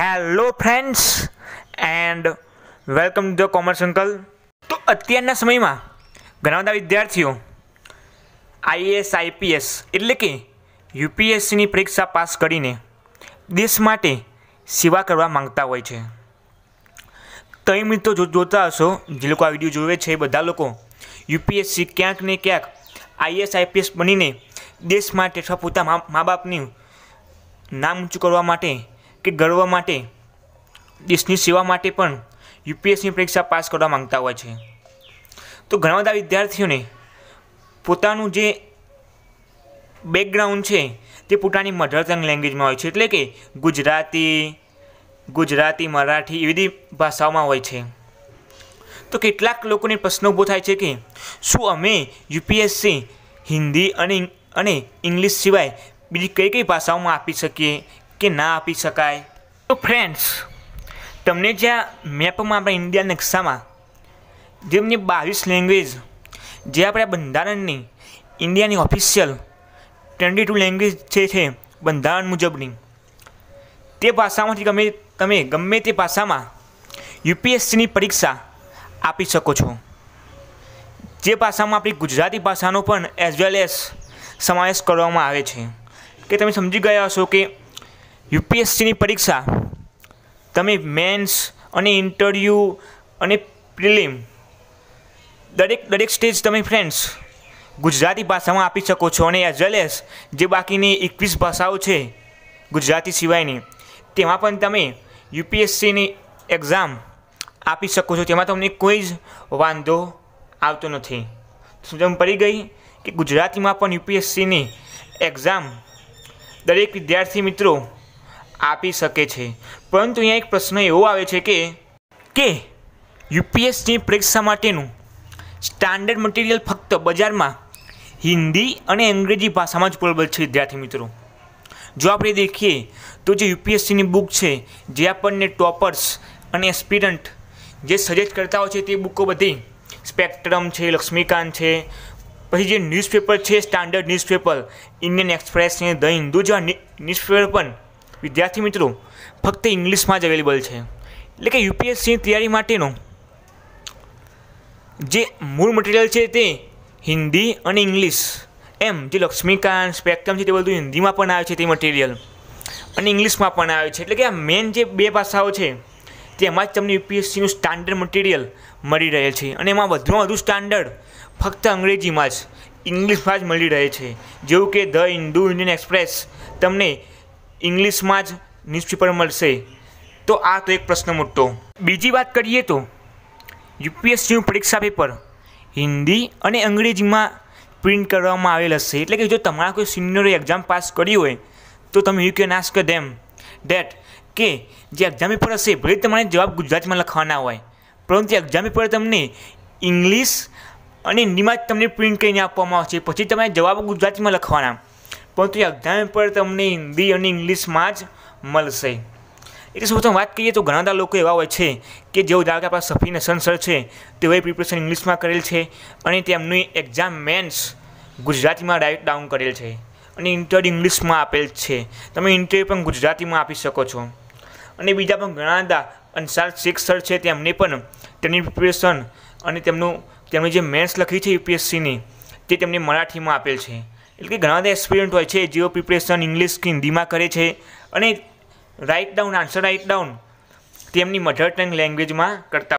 hello friends and welcome to the commerce uncle તો અત્યારના સમયમાં ઘણા બધા વિદ્યાર્થીઓ આઈએએસ આઈપીએસ એટલે કે યુપીએસસીની પરીક્ષા પાસ કરીને દેશ માટે સેવા કરવા માંગતા હોય છે તમે મિત્રો જો જોતા હશો જે લોકો આ વિડીયો જોવે છે એ બધા લોકો યુપીએસસી ક્યાંક ને ક્યાંક આઈએએસ આઈપીએસ બનીને દેશ માટે અથવા પોતા મા બાપની નામ ઊંચું કરવા માટે કે ગર્વ માટે દેશની સેવા માટે પણ યુપીએસસીની પરીક્ષા પાસ કરવા માંગતા હોય છે તો ઘણા બધા વિદ્યાર્થીઓને પોતાનું જે બેકગ્રાઉન્ડ છે તે પોતાની મધર ટંગ લેંગ્વેજમાં હોય છે એટલે કે ગુજરાતી ગુજરાતી મરાઠી એવી બધી ભાષાઓમાં હોય છે તો કેટલાક લોકોને પ્રશ્ન ઊભો થાય છે કે શું અમે યુપીએસસી હિન્દી અને અને ઇંગ્લિશ સિવાય બીજી કઈ કઈ ભાષાઓમાં આપી શકીએ કે ના આપી શકાય તો ફ્રેન્ડ્સ તમને જ્યાં મેપમાં આપણા ઇન્ડિયા નકશામાં જેમને બાવીસ લેંગ્વેજ જે આપણા બંધારણની ઇન્ડિયાની ઓફિશિયલ ટ્વેન્ટી ટુ લેંગ્વેજ જે છે બંધારણ મુજબની તે ભાષામાંથી તમે તમે ગમે તે ભાષામાં યુપીએસસીની પરીક્ષા આપી શકો છો જે ભાષામાં આપણી ગુજરાતી ભાષાનો પણ એઝ વેલ એઝ સમાવેશ કરવામાં આવે છે કે તમે સમજી ગયા હશો કે યુપીએસસીની પરીક્ષા તમે મેન્સ અને ઇન્ટરવ્યૂ અને પ્રિલિમ દરેક દરેક સ્ટેજ તમે ફ્રેન્ડ્સ ગુજરાતી ભાષામાં આપી શકો છો અને એઝ વેલ એઝ જે બાકીની એકવીસ ભાષાઓ છે ગુજરાતી સિવાયની તેમાં પણ તમે યુપીએસસીની એક્ઝામ આપી શકો છો તેમાં તમને કોઈ જ વાંધો આવતો નથી સમજણ પડી ગઈ કે ગુજરાતીમાં પણ યુપીએસસીની એક્ઝામ દરેક વિદ્યાર્થી મિત્રો આપી શકે છે પરંતુ અહીંયા એક પ્રશ્ન એવો આવે છે કે કે યુપીએસની પરીક્ષા માટેનું સ્ટાન્ડર્ડ મટીરિયલ ફક્ત બજારમાં હિન્દી અને અંગ્રેજી ભાષામાં જ ઉપલબ્ધ છે વિદ્યાર્થી મિત્રો જો આપણે દેખીએ તો જે યુપીએસસીની બુક છે જે આપણને ટોપર્સ અને એસ્પિરન્ટ જે સજેસ્ટ કરતા હોય છે તે બુકો બધી સ્પેક્ટ્રમ છે લક્ષ્મીકાંત છે પછી જે ન્યૂઝપેપર છે સ્ટાન્ડર્ડ ન્યૂઝપેપર ઇન્ડિયન એક્સપ્રેસ છે ધ હિન્દુ જેવા ન્યૂઝપેપર પણ વિદ્યાર્થી મિત્રો ફક્ત ઇંગ્લિશમાં જ અવેલેબલ છે એટલે કે યુપીએસસીની તૈયારી માટેનું જે મૂળ મટીરિયલ છે તે હિન્દી અને ઇંગ્લિશ એમ જે લક્ષ્મીકાંત સ્પેક્ટ્રમ છે તે બધું હિન્દીમાં પણ આવે છે તે મટીરિયલ અને ઇંગ્લિશમાં પણ આવે છે એટલે કે આ મેન જે બે પાસાઓ છે તેમાં જ તમને યુપીએસસીનું સ્ટાન્ડર્ડ મટીરિયલ મળી રહે છે અને એમાં વધુમાં વધુ સ્ટાન્ડર્ડ ફક્ત અંગ્રેજીમાં જ ઇંગ્લિશમાં જ મળી રહે છે જેવું કે ધ ઇન્ડો ઇન્ડિયન એક્સપ્રેસ તમને ઇંગ્લિશમાં જ ન્યૂઝપેપર મળશે તો આ તો એક પ્રશ્ન મોટો બીજી વાત કરીએ તો યુપીએસસીનું પરીક્ષા પેપર હિન્દી અને અંગ્રેજીમાં પ્રિન્ટ કરવામાં આવેલ હશે એટલે કે જો તમારા કોઈ સિનિયરે એક્ઝામ પાસ કરી હોય તો તમે you can ask them that કે જે એક્ઝામ પેપર હશે ભલે તમારે જવાબ ગુજરાતીમાં લખવાના હોય પરંતુ એક્ઝામ પેપર તમને ઇંગ્લિશ અને હિન્દીમાં જ તમને પ્રિન્ટ કરીને આપવામાં આવશે પછી તમારે જવાબ ગુજરાતીમાં લખવાના પરંતુ એ અધ્યયન પર તમને હિન્દી અને ઇંગ્લિશમાં જ મળશે એટલે સૌ વાત કરીએ તો ઘણા બધા લોકો એવા હોય છે કે જેઓ ધારો કે આપણા સફીન હસન સર છે તેઓએ પ્રિપરેશન ઇંગ્લિશમાં કરેલ છે અને તેમની એક્ઝામ મેન્સ ગુજરાતીમાં ડાયરેક્ટ ડાઉન કરેલ છે અને ઇન્ટરવ્યુ ઇંગ્લિશમાં આપેલ છે તમે ઇન્ટરવ્યુ પણ ગુજરાતીમાં આપી શકો છો અને બીજા પણ ઘણા બધા અંસાર શિક્ષ સર છે તેમને પણ તેની પ્રિપરેશન અને તેમનું તેમણે જે મેન્સ લખી છે યુપીએસસીની તે તેમને મરાઠીમાં આપેલ છે એટલે કે ઘણા બધા એક્સપિરિયન્ટ હોય છે જેઓ પ્રિપરેશન ઇંગ્લિશ કે હિન્દીમાં કરે છે અને write down answer write down તેમની મધર ટંગ લેંગ્વેજમાં કરતા